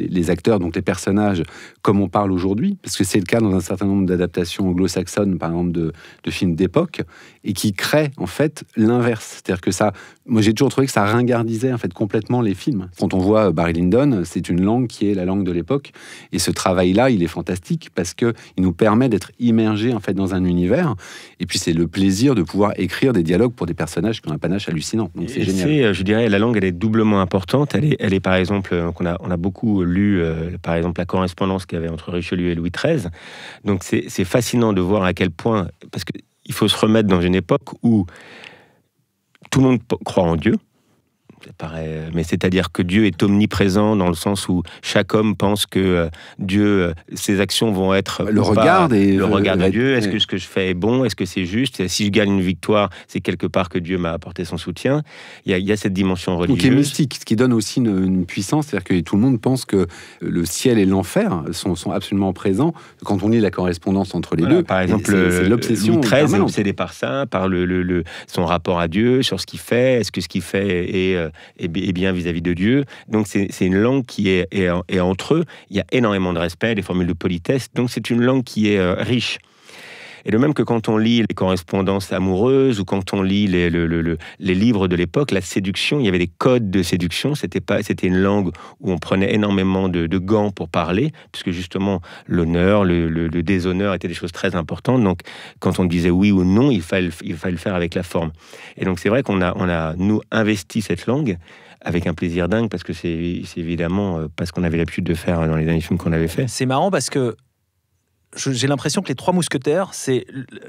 les, acteurs, donc les personnages, comme on parle aujourd'hui. Parce que c'est le cas dans un certain nombre d'adaptations anglo-saxonnes, par exemple, de, de films d'époque, et qui créent en fait, l'inverse. C'est-à-dire que ça, moi j'ai toujours trouvé que ça ringardisait en fait complètement les films. Quand on voit euh, Barry Lyndon, c'est une langue qui est la langue de l'époque, et ce travail-là, il est fantastique parce que il nous permet d'être immergé en fait dans un univers. Et puis c'est le plaisir de pouvoir écrire des dialogues pour des personnages qui ont un panache hallucinant. Donc c'est génial. Euh, je dirais, la langue, elle est doublement importante. Elle est, elle est par exemple, euh, on a, on a beaucoup lu, par exemple, la correspondance qu'il y avait entre Richelieu et Louis XIII. Donc c'est fascinant de voir à quel point, parce que il faut se remettre dans une époque où tout le monde croit en Dieu, mais c'est-à-dire que Dieu est omniprésent dans le sens où chaque homme pense que euh, Dieu, euh, ses actions vont être le regard et le de euh, Dieu. Est-ce que ce que je fais est bon Est-ce que c'est juste Si je gagne une victoire, c'est quelque part que Dieu m'a apporté son soutien. Il y, a, cette dimension religieuse. qui est mystique, ce qui donne aussi une, puissance, c'est-à-dire que tout le monde pense que le ciel et l'enfer sont, absolument présents. Quand on lit la correspondance entre les deux, par exemple, l'obsession. est obsédé par ça, par son rapport à Dieu, sur ce qu'il fait, est-ce que ce qu'il fait est, et bien vis-à-vis de Dieu. Donc c'est une langue qui est, est, entre eux. Il y a énormément de respect, des formules de politesse. Donc c'est une langue qui est euh, riche. Et de même que quand on lit les correspondances amoureuses ou quand on lit les, les livres de l'époque, la séduction, il y avait des codes de séduction. C'était pas, c'était une langue où on prenait énormément de, gants pour parler, puisque justement l'honneur, le, déshonneur étaient des choses très importantes. Donc quand on disait oui ou non, il fallait, il fallait le faire avec la forme. Et donc c'est vrai qu'on a, on a nous investi cette langue avec un plaisir dingue parce que c'est évidemment euh, parce qu'on avait l'habitude de faire dans les derniers films qu'on avait fait. C'est marrant parce que j'ai l'impression que les Trois Mousquetaires, c'est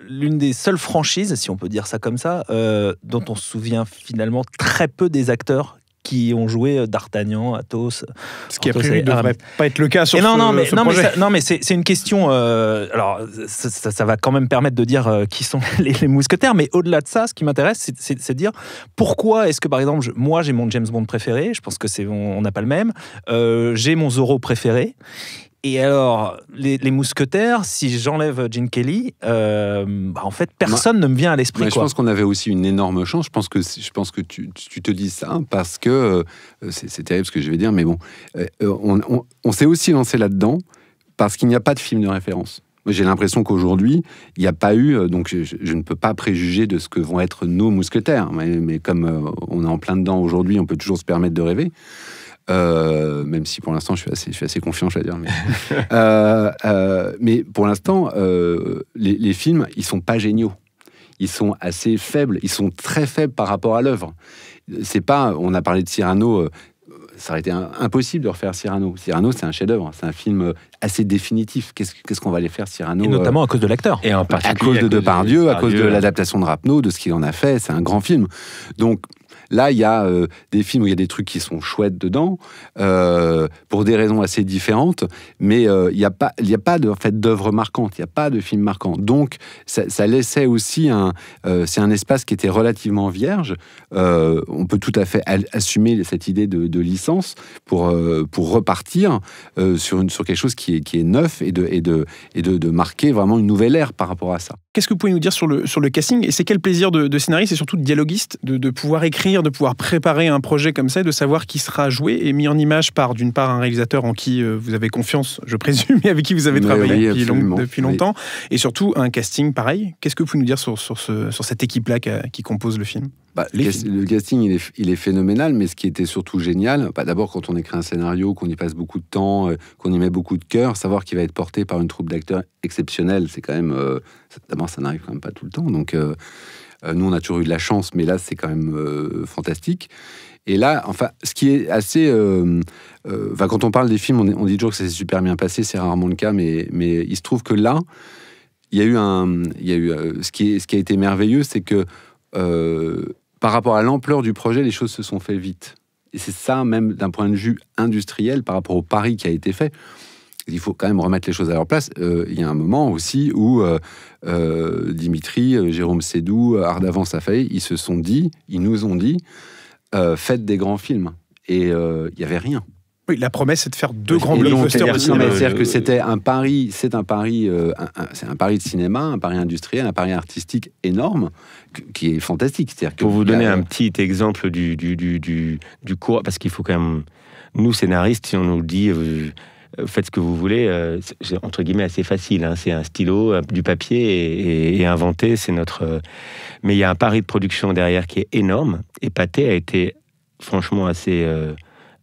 l'une des seules franchises, si on peut dire ça comme ça, euh, dont on se souvient finalement très peu des acteurs qui ont joué euh, D'Artagnan, Athos. Ce qui a ne devrait pas être le cas sur non, ce, non, mais, non, Mais non, mais c'est une question. Euh, alors, ça, va quand même permettre de dire qui sont les, mousquetaires, mais au-delà de ça, ce qui m'intéresse, c'est de dire pourquoi est-ce que, par exemple, moi j'ai mon James Bond préféré, je pense que c'est on n'a pas le même, j'ai mon Zorro préféré, et alors, les, mousquetaires, si j'enlève Gene Kelly, euh, bah, en fait, personne ne me vient à l'esprit. Je pense qu'on avait aussi une énorme chance. Je pense que, je pense que tu, te dis ça parce que euh, c'est terrible ce que je vais dire, mais bon, euh, on, s'est aussi lancé là-dedans parce qu'il n'y a pas de film de référence. J'ai l'impression qu'aujourd'hui, il n'y a pas eu, donc je, ne peux pas préjuger de ce que vont être nos mousquetaires, mais, mais comme on est en plein dedans aujourd'hui, on peut toujours se permettre de rêver. Euh, même si pour l'instant je suis assez, je suis assez confiant, je vais dire. Mais, euh, euh, mais pour l'instant, les, films, ils sont pas géniaux. Ils sont assez faibles. Ils sont très faibles par rapport à l'œuvre. C'est pas, on a parlé de Cyrano. ça aurait été impossible de refaire Cyrano. Cyrano, c'est un chef-d'œuvre, c'est un film assez définitif. Qu'est-ce qu'on va aller faire Cyrano Et notamment à cause de l'acteur. Et en particulier à cause de Depardieu, à cause de, de l'adaptation de Rapno, de ce qu'il en a fait. C'est un grand film. Donc, Là, il y a euh, des films où il y a des trucs qui sont chouettes dedans, euh, pour des raisons assez différentes, mais euh, il n'y a pas, il a pas en fait, d'œuvre marquante, il n'y a pas de film marquant. Donc, ça, laissait aussi un, c'est un espace qui était relativement vierge. on peut tout à fait assumer cette idée de, licence pour, pour repartir sur, une, sur quelque chose qui est, qui est neuf et de, et de, et de, de marquer vraiment une nouvelle ère par rapport à ça. Qu'est-ce que vous pouvez nous dire sur le, sur le casting Et c'est quel plaisir de, scénariste et surtout de dialoguiste de, de pouvoir écrire de pouvoir préparer un projet comme ça et de savoir qui sera joué et mis en image par, d'une part, un réalisateur en qui euh, vous avez confiance, je présume, et avec qui vous avez travaillé depuis, longtemps, et surtout un casting pareil. Qu'est-ce que vous pouvez nous dire sur, sur, ce, sur cette équipe-là qui, compose le film bah, le, casting, il est, phénoménal, mais ce qui était surtout génial, bah, d'abord quand on écrit un scénario, qu'on y passe beaucoup de temps, euh, qu'on y met beaucoup de cœur, savoir qu'il va être porté par une troupe d'acteurs exceptionnels, c'est quand même... Euh, d'abord, ça n'arrive quand même pas tout le temps, donc... Euh, nous, on a toujours eu de la chance, mais là, c'est quand même euh, fantastique. Et là, enfin, ce qui est assez. Euh, quand on parle des films, on, dit toujours que ça s'est super bien passé, c'est rarement le cas, mais, il se trouve que là, il y a eu un. Il y a eu, ce qui a été merveilleux, c'est que par rapport à l'ampleur du projet, les choses se sont faites vite. Et c'est ça, même d'un point de vue industriel, par rapport au pari qui a été fait. Il faut quand même remettre les choses à leur place. Euh, il y a un moment aussi où euh, euh, Dimitri, Jérôme Sédou, Ardavan Safai, ils se sont dit, ils nous ont dit, faites des grands films. Et il n'y avait rien. Oui, la promesse, c'est de faire deux grands blockbusters de C'est-à-dire que c'était un pari, c'est un pari, c'est un pari de cinéma, un pari industriel, un pari artistique énorme, qui est fantastique. Pour vous donner un petit exemple du du du cours, parce qu'il faut quand même nous scénaristes, si on nous dit euh, faites ce que vous voulez, euh, c'est entre guillemets assez facile. Hein. C'est un stylo, euh, du papier et, inventé inventer, c'est notre. Mais il y a un pari de production derrière qui est énorme. Et Pathé a été franchement assez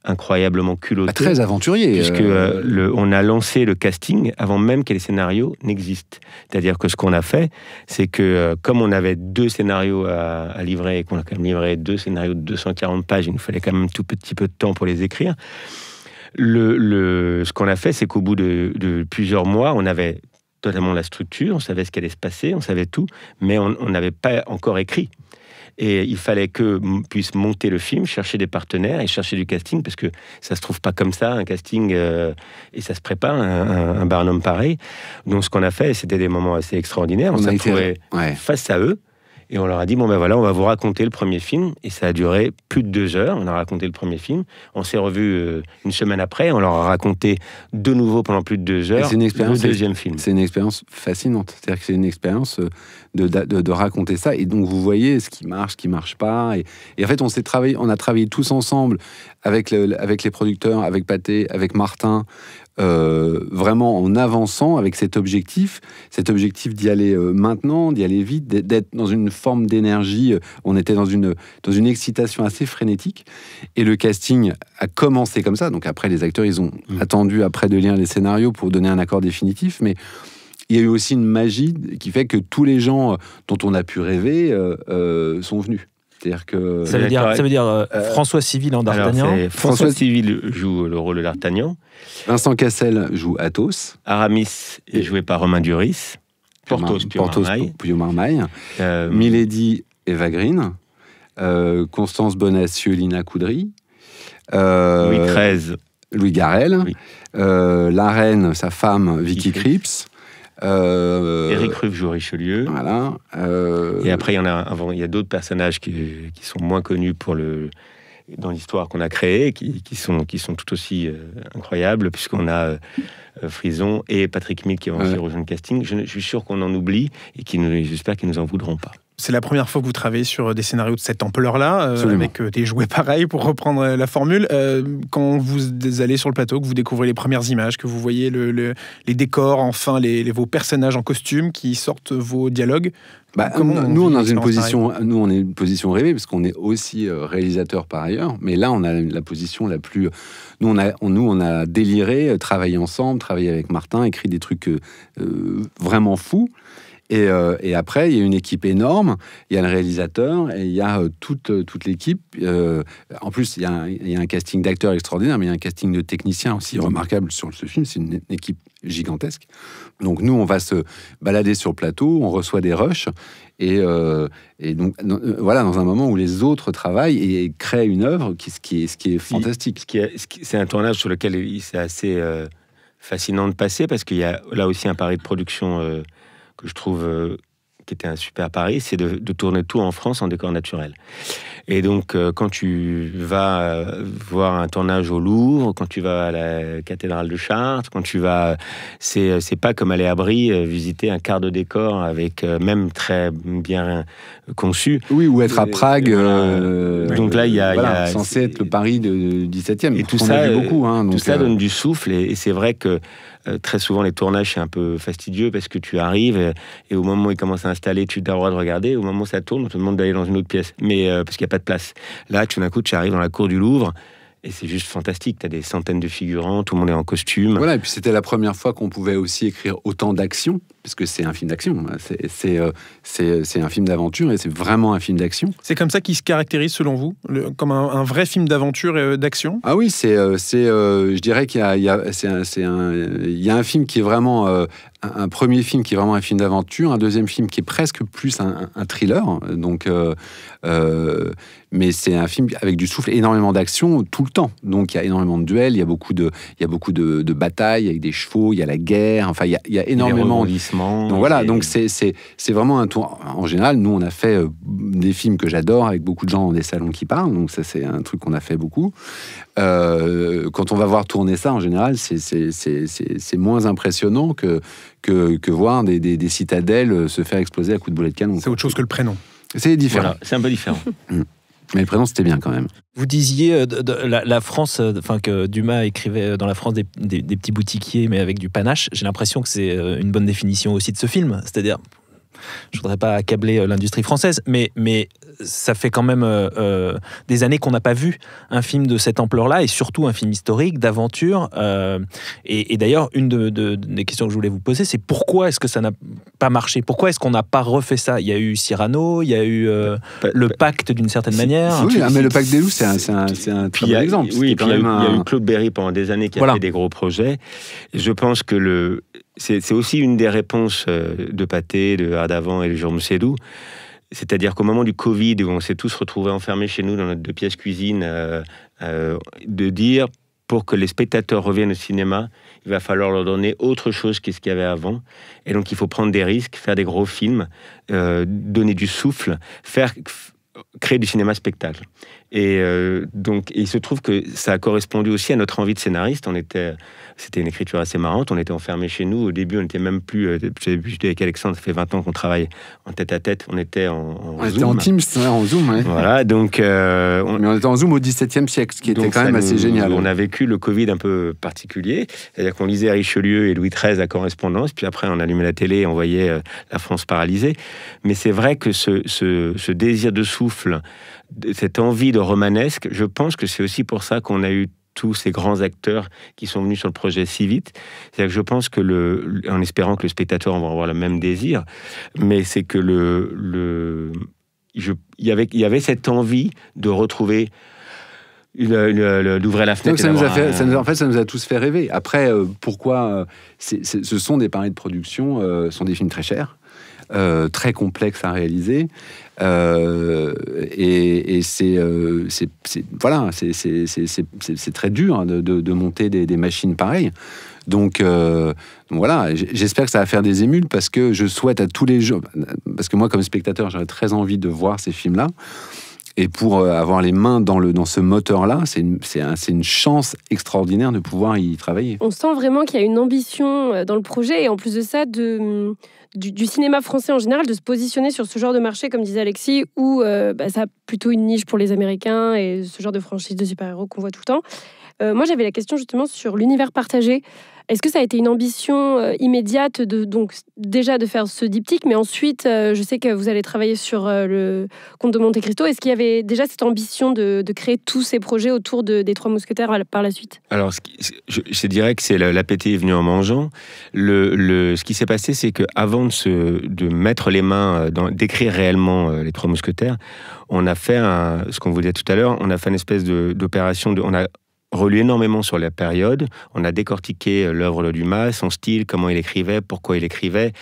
incroyablement culotté. Bah, très aventurier. Puisque le, on a lancé le casting avant même que les scénarios n'existent. C'est-à-dire que ce qu'on a fait, c'est que comme on avait deux scénarios à, livrer et qu'on a quand même livré deux scénarios de 240 pages, il nous fallait quand même tout petit peu de temps pour les écrire ce qu'on a fait, c'est qu'au bout de, plusieurs mois, on avait totalement la structure, on savait ce qui allait se passer, on savait tout, mais on n'avait pas encore écrit. Et il fallait que puisse monter le film, chercher des partenaires et chercher du casting, parce que ça se trouve pas comme ça, un casting, euh, et ça se prépare, un, Barnum pareil. Donc ce qu'on a fait, c'était des moments assez extraordinaires. On, s'est retrouvés face à eux. Et on leur a dit, bon ben voilà, on va vous raconter le premier film. Et ça a duré plus de deux heures, on a raconté le premier film. On s'est revu euh, une semaine après, on leur a raconté de nouveau pendant plus de deux heures une expérience, le deuxième film. C'est une expérience fascinante, c'est-à-dire que c'est une expérience euh, de, raconter ça. Et donc vous voyez ce qui marche, ce qui marche pas. Et, en fait, on, s'est travaillé, on a travaillé tous ensemble avec, le, avec les producteurs, avec Pathé, avec Martin, euh, vraiment en avançant avec cet objectif, cet objectif d'y aller euh, maintenant, d'y aller vite, d'être dans une forme d'énergie. Euh, on était dans une, dans une excitation assez frénétique. Et le casting a commencé comme ça. Donc après, les acteurs, ils ont mmh. attendu après de lire les scénarios pour donner un accord définitif. Mais il y a eu aussi une magie qui fait que tous les gens dont on a pu rêver sont venus que. Ça veut dire, euh, euh, François Civil en D'Artagnan François Civil joue le rôle de D'Artagnan. Vincent Cassel joue Athos. Aramis est joué par Romain Duris. Portos, Portos Pio Marmaille. Euh, Milady, Eva Green. Constance Bonacieux, Lina Coudry. Louis XIII. Louis Garel. la reine, sa femme, Vicky Cripps. Eric euh, Ruff joue richelieu Voilà. Euh, et après, il y en a, il y a d'autres personnages qui, sont moins connus pour le dans l'histoire qu'on a créée, qui, sont, qui sont tout aussi euh, incroyables, puisqu'on a Frison et Patrick Mill qui vont aussi rejoindre le casting. Je, je, suis sûr qu'on en oublie et qui j'espère qu'ils nous en voudront pas c'est la première fois que vous travaillez sur euh, des scénarios de cette ampleur-là, euh, avec euh, des jouets pareils, pour reprendre la formule. quand vous allez sur le plateau, que vous découvrez les premières images, que vous voyez les décors, enfin les, vos personnages en costume qui sortent vos dialogues. Bah, nous, on est dans une position, nous, on est une position rêvée parce qu'on est aussi réalisateur par ailleurs. Mais là, on a la position la plus. on nous, on a déliré, travaillé ensemble, travaillé avec Martin, écrit des trucs vraiment fous. Euh, et, après, il y a une équipe énorme, il y a le réalisateur, et il y a euh, toute, euh, toute l'équipe. en plus, il y a un, casting d'acteurs extraordinaire, mais il y a un casting de techniciens aussi remarquable sur ce film. C'est une équipe gigantesque. Donc nous, on va se balader sur le plateau, on reçoit des rushs, et, donc voilà, dans un moment où les autres travaillent et, créent une œuvre, qui, ce, qui est, ce qui est fantastique. C'est un tournage sur lequel c'est assez fascinant de passer, parce qu'il y a là aussi un pari de production je trouve euh, qui était un super pari, c'est de, de, tourner tout en France en décor naturel. Et donc, euh, quand tu vas euh, voir un tournage au Louvre, quand tu vas à la cathédrale de Chartres, quand tu vas, c'est euh, pas comme aller à Brie visiter un quart de décor avec même très bien conçu. Oui, ou être à Prague. donc là, il y a, censé être le Paris du 17e. Et tout ça. ça, beaucoup, hein, donc tout ça donne du souffle. Et, c'est vrai que très souvent les tournages c'est un peu fastidieux parce que tu arrives et, au moment où ils commencent à installer, tu as le droit de regarder. Au moment où ça tourne, on te demande d'aller dans une autre pièce. Mais parce qu'il de place. Là, tout d'un coup, tu arrives dans la cour du Louvre. Et c'est juste fantastique. Tu as des centaines de figurants, tout le monde est en costume. Voilà, et puis c'était la première fois qu'on pouvait aussi écrire autant d'actions parce que c'est un film d'action. Euh, c'est un film d'aventure et c'est vraiment un film d'action. C'est comme ça qu'il se caractérise selon vous Comme un, vrai film d'aventure et euh, d'action Ah oui, c'est, euh, je dirais qu'il y a, un, y un film qui est vraiment un premier film qui est vraiment un film d'aventure, un deuxième film qui est presque plus un, thriller. Donc, mais c'est un film avec du souffle, énormément d'action tout le temps. Donc il y a énormément de duels, il y a beaucoup de, il y a batailles avec des chevaux, il y a la guerre. Enfin, il y a, il y a donc voilà, donc c'est vraiment un tour. En général, nous, on a fait euh, des films que j'adore avec beaucoup de gens dans des salons qui parlent, donc ça, c'est un truc qu'on a fait beaucoup. Euh, quand on va voir tourner ça, en général, c'est moins impressionnant que, que, voir des, citadelles se faire exploser à coups de boulet de canon. C'est autre chose que le prénom. C'est différent. c'est un peu différent. Mm. Mais le présent, c'était bien quand même. Vous disiez euh, la, France, euh, enfin que Dumas écrivait euh, dans la France des, des petits boutiquiers, mais avec du panache. J'ai l'impression que c'est une bonne définition aussi de ce film. C'est-à-dire, je voudrais pas accabler euh, l'industrie française, mais, mais ça fait quand même euh, euh, des années qu'on n'a pas vu un film de cette ampleur-là, et surtout un film historique, d'aventure. et, d'ailleurs, une des questions que je voulais vous poser, c'est pourquoi est-ce que ça n'a pas marché Pourquoi est-ce qu'on n'a pas refait ça Il y a eu Cyrano, il y a eu bah, le bah, pacte d'une certaine manière. Oui, ah, mais le pacte des loups, c'est un, très bon exemple. Oui, il y, a eu, Claude Berry pendant des années qui a fait des gros projets. Je pense que le, c'est aussi une des réponses euh, de Pathé, de hadavant et de Jean Sédou. C'est-à-dire qu'au moment du Covid, où on s'est tous retrouvés enfermés chez nous dans notre deux pièces cuisine, euh, euh, de dire pour que les spectateurs reviennent au cinéma, il va falloir leur donner autre chose qu'est ce qu'il y avait avant. Et donc il faut prendre des risques, faire des gros films, donner du souffle, faire créer du cinéma spectacle. Et euh, donc, il se trouve que ça a correspondu aussi à notre envie de scénariste. On était, c'était une écriture assez marrante. On était enfermés chez nous. Au début, on n'était même plus. Euh, j'étais avec Alexandre, ça fait 20 ans qu'on travaille en tête à tête. On était en, en on était en Teams, en Zoom. Voilà. Donc, euh, on... mais on était en Zoom au XVIIe siècle, ce qui était quand même assez génial. On a vécu le Covid un peu particulier, c'est-à-dire qu'on lisait Richelieu et Louis XIII à correspondance, puis après on allumait la télé et on voyait la France paralysée. Mais c'est vrai que ce, ce, désir de sous cette envie de romanesque, je pense que c'est aussi pour ça qu'on a eu tous ces grands acteurs qui sont venus sur le projet si vite. C'est-à-dire que je pense que, le, en espérant que le spectateur va avoir le même désir, mais c'est que le, le je, y, avait, y avait cette envie de retrouver d'ouvrir la fenêtre. ça nous a fait, ça nous, en fait, ça nous a tous fait rêver. Après, euh, pourquoi euh, ce sont des paris de production, euh, sont des films très chers. très complexes à réaliser. Euh, et, euh, c'est voilà, c'est très dur hein, de, monter des, machines pareilles. Donc, euh, voilà, j'espère que ça va faire des émules parce que je souhaite à tous les gens, parce que moi comme spectateur j'aurais très envie de voir ces films-là. Et pour euh, avoir les mains dans, le, dans ce moteur-là, c'est une, une, chance extraordinaire de pouvoir y travailler. On sent vraiment qu'il y a une ambition euh, dans le projet et en plus de ça, de, mm, du, cinéma français en général, de se positionner sur ce genre de marché, comme disait Alexis, où euh, bah, ça a plutôt une niche pour les Américains et ce genre de franchise de super-héros qu'on voit tout le temps. Euh, moi, j'avais la question justement sur l'univers partagé. Est-ce que ça a été une ambition euh, immédiate de donc déjà de faire ce diptyque, mais ensuite, euh, je sais que vous allez travailler sur le Comte de Monte Cristo. Est-ce qu'il y avait déjà cette ambition de, créer tous ces projets autour de, des Trois Mousquetaires par la suite Alors, je, dirais que c'est l'appétit est venu en mangeant. Le, le ce qui s'est passé, c'est que avant de, se, de mettre les mains, d'écrire réellement les Trois Mousquetaires, on a fait ce qu'on vous disait tout à l'heure, on a fait une espèce d'opération, on a relu énormément sur la période. On a décortiqué euh, l'œuvre de Dumas, son style, comment il écrivait, pourquoi il écrivait,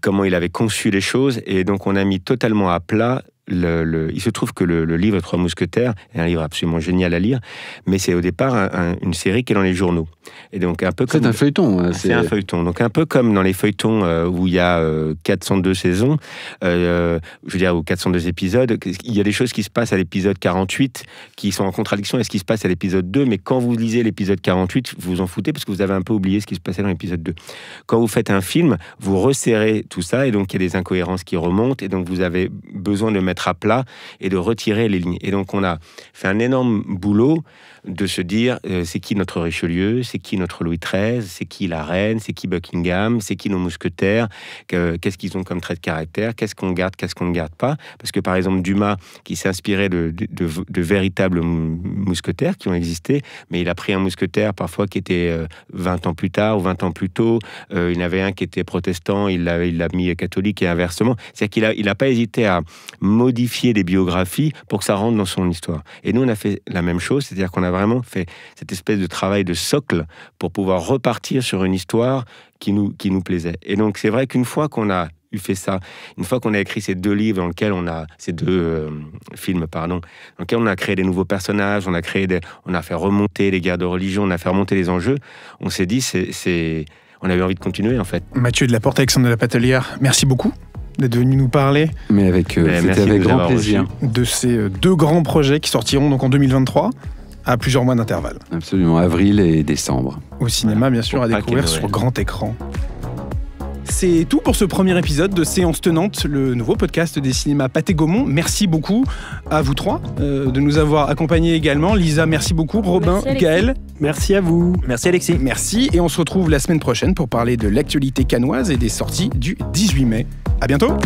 comment il avait conçu les choses. Et donc, on a mis totalement à plat il se trouve que le, livre Trois Mousquetaires est un livre absolument génial à lire, mais c'est au départ une série qui est dans les journaux. Et donc un peu c'est un feuilleton. Hein, c'est un feuilleton. Donc un peu comme dans les feuilletons euh, où il y a 402 euh, saisons, euh, je veux dire, ou 402 épisodes, il y a des choses qui se passent à l'épisode 48 qui sont en contradiction avec ce qui se passe à l'épisode 2, mais quand vous lisez l'épisode 48, vous vous en foutez parce que vous avez un peu oublié ce qui se passait dans l'épisode 2. Quand vous faites un film, vous resserrez tout ça et donc il y a des incohérences qui remontent et donc vous avez besoin de mettre à plat et de retirer les lignes. Et donc on a fait un énorme boulot de se dire euh, c'est qui notre Richelieu, c'est qui notre Louis XIII, c'est qui la reine, c'est qui Buckingham, c'est qui nos mousquetaires, qu'est-ce qu'ils ont comme trait de caractère, qu'est-ce qu'on garde, qu'est-ce qu'on ne garde pas. Parce que par exemple Dumas, qui s'inspirait de, véritables mousquetaires qui ont existé, mais il a pris un mousquetaire parfois qui était 20 euh, ans plus tard ou 20 ans plus tôt, euh, il en avait un qui était protestant, il l'a mis catholique et inversement. C'est-à-dire qu'il n'a il a pas hésité à modifier modifier des biographies pour que ça rentre dans son histoire. Et nous, on a fait la même chose, c'est-à-dire qu'on a vraiment fait cette espèce de travail de socle pour pouvoir repartir sur une histoire qui nous, qui nous plaisait. Et donc, c'est vrai qu'une fois qu'on a eu fait ça, une fois qu'on a écrit ces deux livres dans lesquels on a, ces deux euh, films, pardon, dans lesquels on a créé des nouveaux personnages, on a créé des, on a fait remonter les guerres de religion, on a fait remonter les enjeux, on s'est dit, c'est, on avait envie de continuer, en fait. Mathieu de la porte, Alexandre de la Patelière, merci beaucoup d'être venu nous parler. Mais avec, euh, eh, c'était avec grand plaisir. De ces euh, deux grands projets qui sortiront donc en 2023 à plusieurs mois d'intervalle. Absolument, avril et décembre. Au cinéma, bien sûr, à découvrir sur grand écran. C'est tout pour ce premier épisode de Séance Tenante, le nouveau podcast des cinémas Pathé Gaumont. Merci beaucoup à vous trois euh, de nous avoir accompagnés également. Lisa, merci beaucoup. Robin, Gaël. Merci à vous. Merci Alexis. Merci et on se retrouve la semaine prochaine pour parler de l'actualité canoise et des sorties du 18 mai. À bientôt